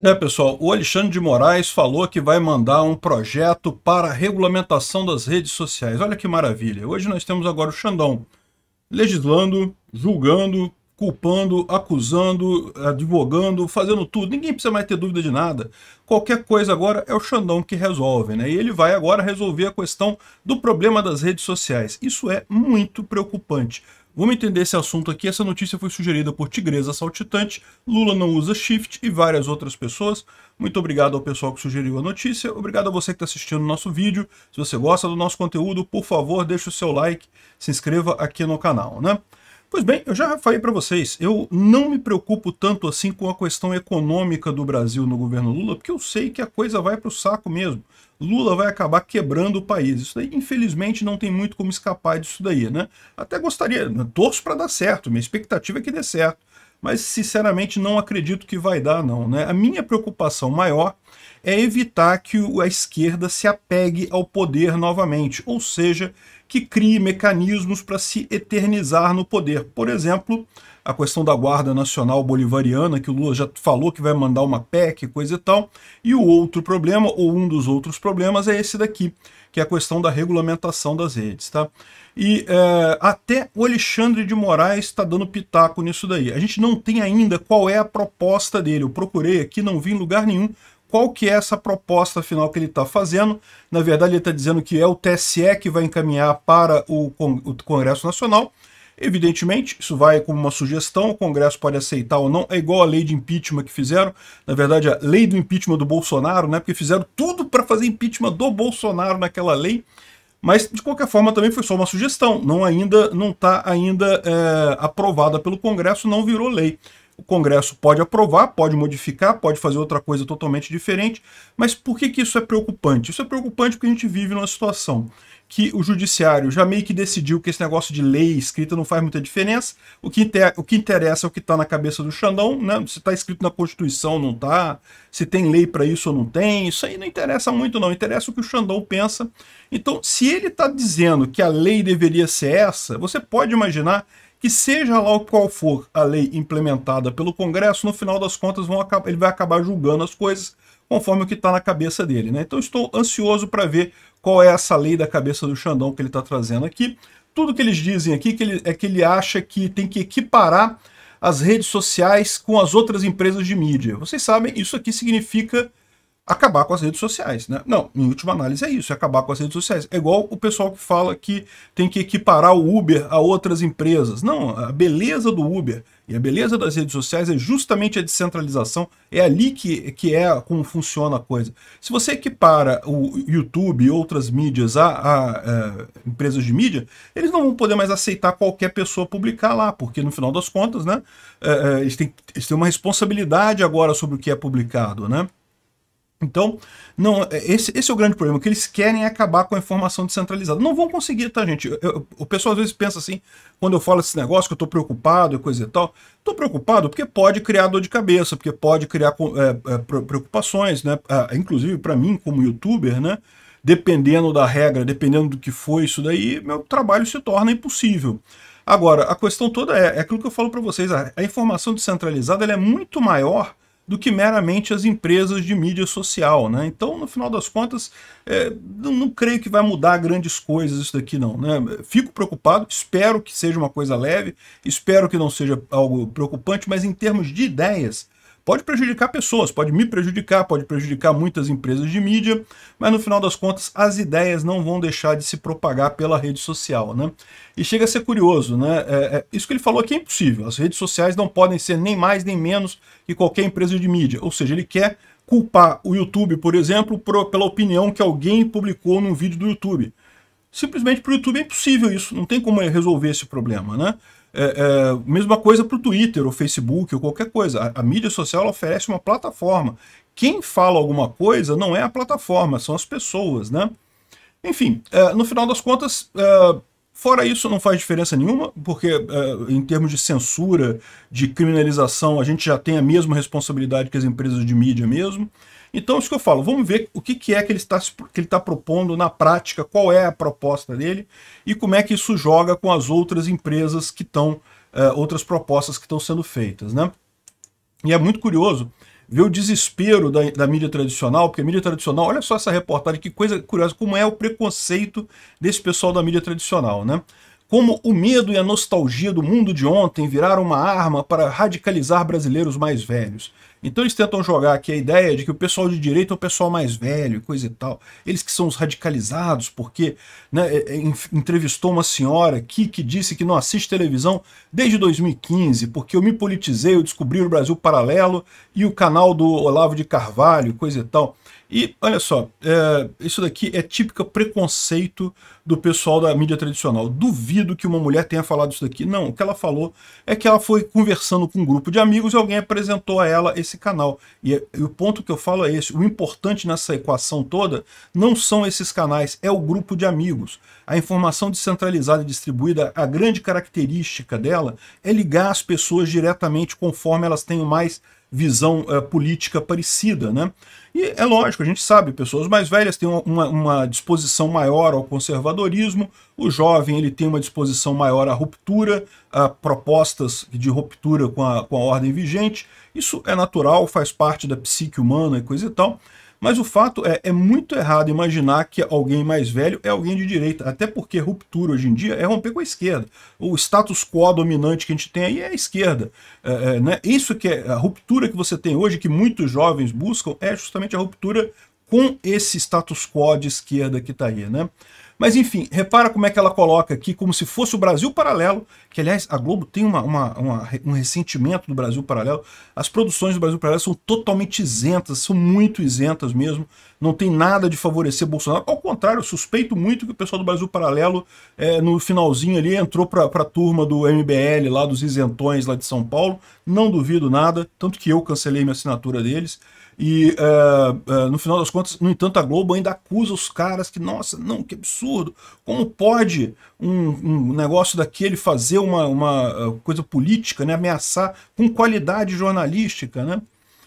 É, pessoal, o Alexandre de Moraes falou que vai mandar um projeto para a regulamentação das redes sociais. Olha que maravilha. Hoje nós temos agora o Xandão legislando, julgando, culpando, acusando, advogando, fazendo tudo. Ninguém precisa mais ter dúvida de nada. Qualquer coisa agora é o Xandão que resolve, né? E ele vai agora resolver a questão do problema das redes sociais. Isso é muito preocupante. Vamos entender esse assunto aqui. Essa notícia foi sugerida por Tigresa Saltitante, Lula não usa shift e várias outras pessoas. Muito obrigado ao pessoal que sugeriu a notícia. Obrigado a você que está assistindo o nosso vídeo. Se você gosta do nosso conteúdo, por favor, deixe o seu like, se inscreva aqui no canal, né? Pois bem, eu já falei para vocês, eu não me preocupo tanto assim com a questão econômica do Brasil no governo Lula, porque eu sei que a coisa vai para o saco mesmo. Lula vai acabar quebrando o país. Isso daí, infelizmente, não tem muito como escapar disso daí, né? Até gostaria, torço para dar certo, minha expectativa é que dê certo. Mas, sinceramente, não acredito que vai dar, não, né? A minha preocupação maior é evitar que a esquerda se apegue ao poder novamente, ou seja, que crie mecanismos para se eternizar no poder. Por exemplo, a questão da Guarda Nacional Bolivariana, que o Lula já falou que vai mandar uma PEC, coisa e tal. E o outro problema, ou um dos outros problemas, é esse daqui, que é a questão da regulamentação das redes. Tá? E é, até o Alexandre de Moraes está dando pitaco nisso daí. A gente não tem ainda qual é a proposta dele. Eu procurei aqui, não vi em lugar nenhum qual que é essa proposta final que ele está fazendo. Na verdade, ele está dizendo que é o TSE que vai encaminhar para o, Cong o Congresso Nacional. Evidentemente, isso vai como uma sugestão, o Congresso pode aceitar ou não, é igual a lei de impeachment que fizeram, na verdade a lei do impeachment do Bolsonaro, né, porque fizeram tudo para fazer impeachment do Bolsonaro naquela lei, mas de qualquer forma também foi só uma sugestão, não ainda não está ainda é, aprovada pelo Congresso, não virou lei o Congresso pode aprovar, pode modificar, pode fazer outra coisa totalmente diferente. Mas por que, que isso é preocupante? Isso é preocupante porque a gente vive numa situação que o judiciário já meio que decidiu que esse negócio de lei escrita não faz muita diferença. O que, inter... o que interessa é o que está na cabeça do Xandão, né? Se está escrito na Constituição não está, se tem lei para isso ou não tem, isso aí não interessa muito não, interessa o que o Xandão pensa. Então, se ele está dizendo que a lei deveria ser essa, você pode imaginar que seja lá qual for a lei implementada pelo Congresso, no final das contas vão, ele vai acabar julgando as coisas conforme o que está na cabeça dele. Né? Então estou ansioso para ver qual é essa lei da cabeça do Xandão que ele está trazendo aqui. Tudo que eles dizem aqui que ele, é que ele acha que tem que equiparar as redes sociais com as outras empresas de mídia. Vocês sabem, isso aqui significa acabar com as redes sociais, né? Não, em última análise é isso, é acabar com as redes sociais. É igual o pessoal que fala que tem que equiparar o Uber a outras empresas. Não, a beleza do Uber e a beleza das redes sociais é justamente a descentralização, é ali que, que é como funciona a coisa. Se você equipara o YouTube e outras mídias a, a, a é, empresas de mídia, eles não vão poder mais aceitar qualquer pessoa publicar lá, porque no final das contas, né, é, é, eles têm, eles têm uma responsabilidade agora sobre o que é publicado, né? Então, não, esse, esse é o grande problema, que eles querem acabar com a informação descentralizada. Não vão conseguir, tá, gente? Eu, eu, o pessoal às vezes pensa assim, quando eu falo esse negócio, que eu tô preocupado e coisa e tal. Tô preocupado porque pode criar dor de cabeça, porque pode criar é, é, preocupações, né? Ah, inclusive, para mim, como youtuber, né? Dependendo da regra, dependendo do que foi isso daí, meu trabalho se torna impossível. Agora, a questão toda é, é aquilo que eu falo para vocês, a, a informação descentralizada é muito maior do que meramente as empresas de mídia social. Né? Então, no final das contas, é, não, não, creio que vai mudar grandes coisas isso daqui não. Né? Fico preocupado, espero que seja uma coisa leve, espero que não seja algo preocupante, mas em termos de ideias, pode prejudicar pessoas, pode me prejudicar, pode prejudicar muitas empresas de mídia, mas no final das contas as ideias não vão deixar de se propagar pela rede social, né? E chega a ser curioso, né? É, é, isso que ele falou aqui é impossível. As redes sociais não podem ser nem mais nem menos que qualquer empresa de mídia. Ou seja, ele quer culpar o YouTube, por exemplo, por, pela opinião que alguém publicou num vídeo do YouTube. Simplesmente para o YouTube é impossível isso, não tem como resolver esse problema, né? É, é, mesma coisa para o Twitter, ou Facebook, ou qualquer coisa. A, a mídia social oferece uma plataforma. Quem fala alguma coisa não é a plataforma, são as pessoas, né? Enfim, é, no final das contas, é, Fora isso, não faz diferença nenhuma, porque é, em termos de censura, de criminalização, a gente já tem a mesma responsabilidade que as empresas de mídia mesmo. Então, isso que eu falo, vamos ver o que, que é que ele está que ele tá propondo na prática, qual é a proposta dele e como é que isso joga com as outras empresas que estão, uh, eh, outras propostas que estão sendo feitas. Né? E é muito curioso ver o desespero da, da, mídia tradicional, porque a mídia tradicional, olha só essa reportagem, que coisa curiosa, como é o preconceito desse pessoal da mídia tradicional, né? como o medo e a nostalgia do mundo de ontem viraram uma arma para radicalizar brasileiros mais velhos. Então eles tentam jogar aqui a ideia de que o pessoal de direita é o pessoal mais velho, coisa e tal. Eles que são os radicalizados, porque né, é, é, entrevistou uma senhora aqui que disse que não assiste televisão desde 2015, porque eu me politizei, eu descobri o Brasil Paralelo e o canal do Olavo de Carvalho, coisa e tal. E olha só, é, isso daqui é típico preconceito do pessoal da mídia tradicional. Duvido que uma mulher tenha falado isso daqui. Não, o que ela falou é que ela foi conversando com um grupo de amigos e alguém apresentou a ela esse canal. E, e o ponto que eu falo é esse: o importante nessa equação toda não são esses canais, é o grupo de amigos. A informação descentralizada e distribuída, a grande característica dela é ligar as pessoas diretamente conforme elas tenham mais visão eh, política parecida, né? E é lógico, a gente sabe, pessoas mais velhas têm uma, uma, disposição maior ao conservadorismo, o jovem ele tem uma disposição maior à ruptura, a propostas de ruptura com a, com a ordem vigente. Isso é natural, faz parte da psique humana e coisa e tal. Mas o fato é, é muito errado imaginar que alguém mais velho é alguém de direita, até porque ruptura hoje em dia é romper com a esquerda. O status quo dominante que a gente tem aí é a esquerda. É, é, né? Isso que é a ruptura que você tem hoje, que muitos jovens buscam, é justamente a ruptura com esse status quo de esquerda que está aí. Né? Mas enfim, repara como é que ela coloca aqui, como se fosse o Brasil Paralelo, que aliás, a Globo tem uma, uma, uma, um ressentimento do Brasil Paralelo. As produções do Brasil Paralelo são totalmente isentas, são muito isentas mesmo. Não tem nada de favorecer Bolsonaro. Ao contrário, eu suspeito muito que o pessoal do Brasil Paralelo, é, no finalzinho ali, entrou para a turma do MBL, lá dos isentões lá de São Paulo. Não duvido nada, tanto que eu cancelei minha assinatura deles. E uh, uh, no final das contas, no entanto, a Globo ainda acusa os caras que, nossa, não, que absurdo. Como pode um, um negócio daquele fazer uma, uma é, coisa política, né? ameaçar com qualidade jornalística, né?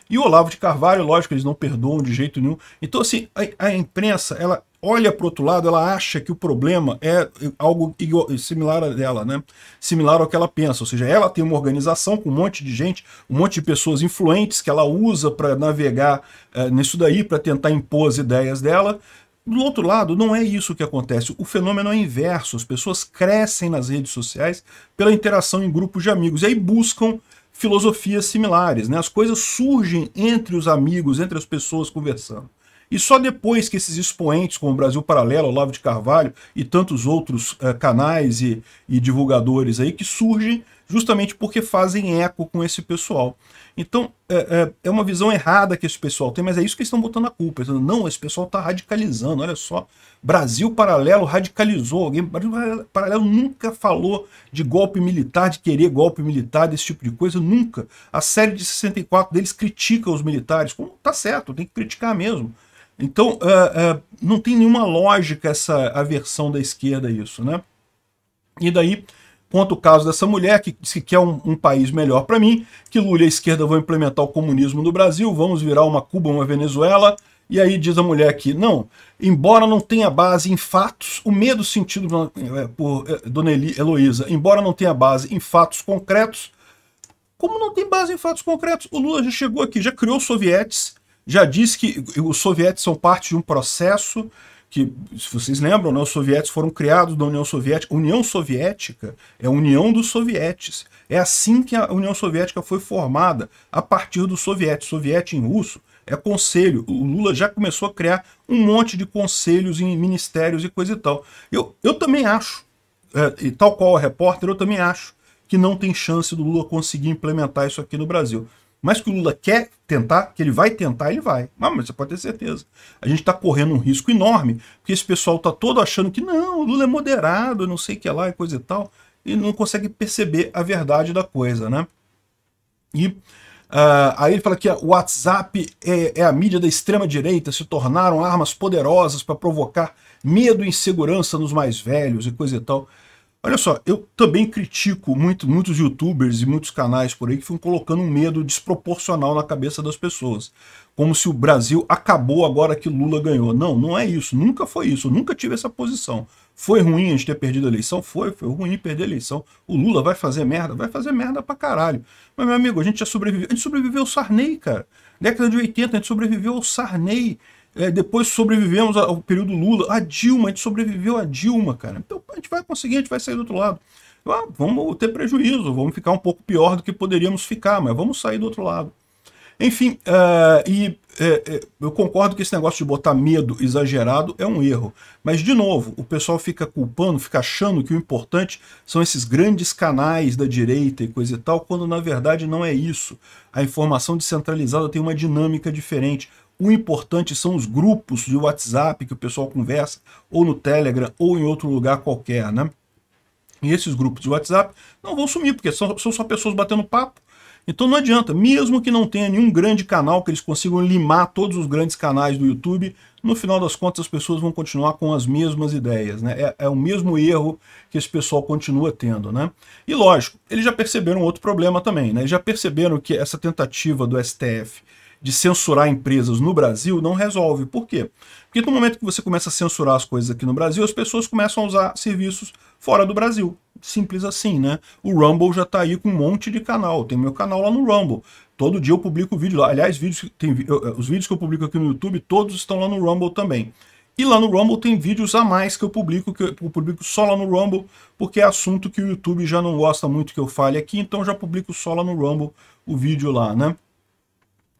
E o Olavo de Carvalho, lógico, eles não perdoam de jeito nenhum. Então, assim, a, a imprensa, ela olha para o outro lado, ela acha que o problema é algo similar a dela, né? Similar ao que ela pensa. Ou seja, ela tem uma organização com um monte de gente, um monte de pessoas influentes que ela usa para navegar é, nisso daí, para tentar impor as ideias dela. Do outro lado, não é isso que acontece. O fenômeno é inverso. As pessoas crescem nas redes sociais pela interação em grupos de amigos. E aí buscam filosofias similares, né? As coisas surgem entre os amigos, entre as pessoas conversando. E só depois que esses expoentes, como o Brasil Paralelo, Olavo de Carvalho e tantos outros uh, canais e, e divulgadores aí, que surgem justamente porque fazem eco com esse pessoal. Então, é, é, é, uma visão errada que esse pessoal tem, mas é isso que eles estão botando a culpa. Dizendo, não, esse pessoal está radicalizando, olha só. Brasil Paralelo radicalizou. Alguém, Brasil Paralelo nunca falou de golpe militar, de querer golpe militar, desse tipo de coisa, nunca. A série de 64 deles critica os militares. Como tá certo, tem que criticar mesmo. Então, uh, uh, não tem nenhuma lógica essa aversão da esquerda a isso, né? E daí, quanto o caso dessa mulher que disse que quer um, um país melhor para mim, que Lula e a esquerda vão implementar o comunismo no Brasil, vamos virar uma Cuba, uma Venezuela, e aí diz a mulher que não, embora não tenha base em fatos, o medo sentido é, por Dona Heloísa, embora não tenha base em fatos concretos, como não tem base em fatos concretos? O Lula já chegou aqui, já criou sovietes, já disse que os sovietes são parte de um processo que, se vocês lembram, né, os sovietes foram criados da União Soviética. União Soviética é a união dos sovietes. É assim que a União Soviética foi formada, a partir do Soviético. Soviético em russo é conselho. O Lula já começou a criar um monte de conselhos em ministérios e coisa e tal. Eu, eu também acho, é, e tal qual o repórter, eu também acho que não tem chance do Lula conseguir implementar isso aqui no Brasil. Mas que o Lula quer tentar, que ele vai tentar, ele vai. Ah, mas você pode ter certeza. A gente está correndo um risco enorme, porque esse pessoal está todo achando que não, o Lula é moderado, não sei o que lá e coisa e tal, e não consegue perceber a verdade da coisa, né? E uh, aí ele fala que o WhatsApp é, é a mídia da extrema-direita, se tornaram armas poderosas para provocar medo e insegurança nos mais velhos e coisa e tal. Olha só, eu também critico muito, muitos youtubers e muitos canais por aí que ficam colocando um medo desproporcional na cabeça das pessoas. Como se o Brasil acabou agora que Lula ganhou. Não, não é isso. Nunca foi isso. Eu nunca tive essa posição. Foi ruim a gente ter perdido a eleição? Foi. Foi ruim perder a eleição. O Lula vai fazer merda? Vai fazer merda pra caralho. Mas, meu amigo, a gente já sobreviveu. A gente sobreviveu ao Sarney, cara. Década de 80, a gente sobreviveu ao Sarney. É, depois sobrevivemos ao período Lula. A Dilma, a gente sobreviveu a Dilma, cara. Então a gente vai conseguir, a gente vai sair do outro lado. Ah, vamos ter prejuízo, vamos ficar um pouco pior do que poderíamos ficar, mas vamos sair do outro lado. Enfim, uh, e é, é, eu concordo que esse negócio de botar medo exagerado é um erro. Mas, de novo, o pessoal fica culpando, fica achando que o importante são esses grandes canais da direita e coisa e tal, quando na verdade não é isso. A informação descentralizada tem uma dinâmica diferente. O importante são os grupos de WhatsApp que o pessoal conversa, ou no Telegram, ou em outro lugar qualquer, né? E esses grupos de WhatsApp não vão sumir, porque são, são só pessoas batendo papo. Então não adianta, mesmo que não tenha nenhum grande canal que eles consigam limar todos os grandes canais do YouTube, no final das contas as pessoas vão continuar com as mesmas ideias, né? É, é o mesmo erro que esse pessoal continua tendo, né? E lógico, eles já perceberam outro problema também, né? Eles já perceberam que essa tentativa do STF de censurar empresas no Brasil não resolve. Por quê? Porque no momento que você começa a censurar as coisas aqui no Brasil, as pessoas começam a usar serviços fora do Brasil. Simples assim, né? O Rumble já tá aí com um monte de canal. Tem meu canal lá no Rumble. Todo dia eu publico vídeo lá. Aliás, vídeos tem, os vídeos que eu publico aqui no YouTube, todos estão lá no Rumble também. E lá no Rumble tem vídeos a mais que eu publico, que eu publico só lá no Rumble, porque é assunto que o YouTube já não gosta muito que eu fale aqui, então já publico só lá no Rumble o vídeo lá, né?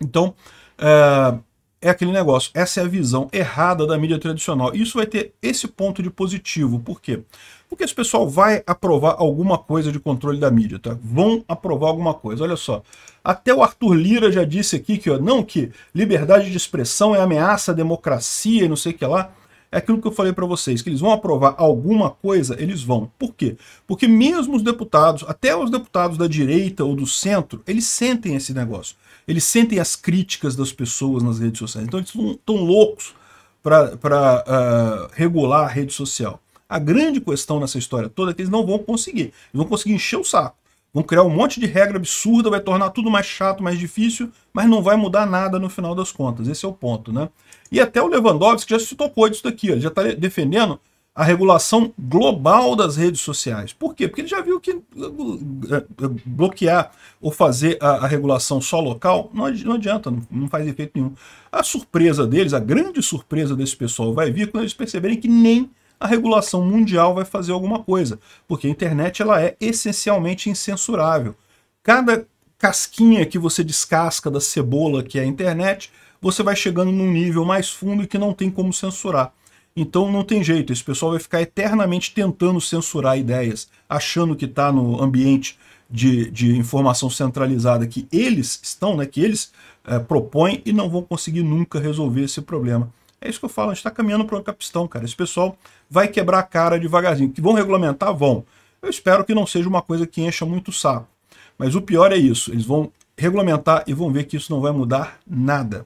Então, uh, é aquele negócio. Essa é a visão errada da mídia tradicional. Isso vai ter esse ponto de positivo. Por quê? Porque esse pessoal vai aprovar alguma coisa de controle da mídia, tá? Vão aprovar alguma coisa. Olha só, até o Arthur Lira já disse aqui que, ó, não que liberdade de expressão é ameaça à democracia e não sei o que lá. É aquilo que eu falei para vocês, que eles vão aprovar alguma coisa, eles vão. Por quê? Porque mesmo os deputados, até os deputados da direita ou do centro, eles sentem esse negócio eles sentem as críticas das pessoas nas redes sociais. Então eles estão loucos para uh, ah, regular a rede social. A grande questão nessa história toda é que eles não vão conseguir. Eles vão conseguir encher o saco. Vão criar um monte de regra absurda, vai tornar tudo mais chato, mais difícil, mas não vai mudar nada no final das contas. Esse é o ponto, né? E até o Lewandowski já se tocou disso daqui, ó. ele já está defendendo a regulação global das redes sociais. Por quê? Porque ele já viu que eh, eh, bloquear ou fazer a, a regulação só local não adianta, não, não faz efeito nenhum. A surpresa deles, a grande surpresa desse pessoal vai vir quando eles perceberem que nem a regulação mundial vai fazer alguma coisa, porque a internet ela é essencialmente incensurável. Cada casquinha que você descasca da cebola que é a internet, você vai chegando num nível mais fundo e que não tem como censurar. Então não tem jeito, esse pessoal vai ficar eternamente tentando censurar ideias, achando que está no ambiente de, de, informação centralizada que eles estão, né, que eles é, propõem e não vão conseguir nunca resolver esse problema. É isso que eu falo, a gente está caminhando para o capistão, cara. Esse pessoal vai quebrar a cara devagarzinho. Que vão regulamentar? Vão. Eu espero que não seja uma coisa que encha muito o saco. Mas o pior é isso, eles vão regulamentar e vão ver que isso não vai mudar nada.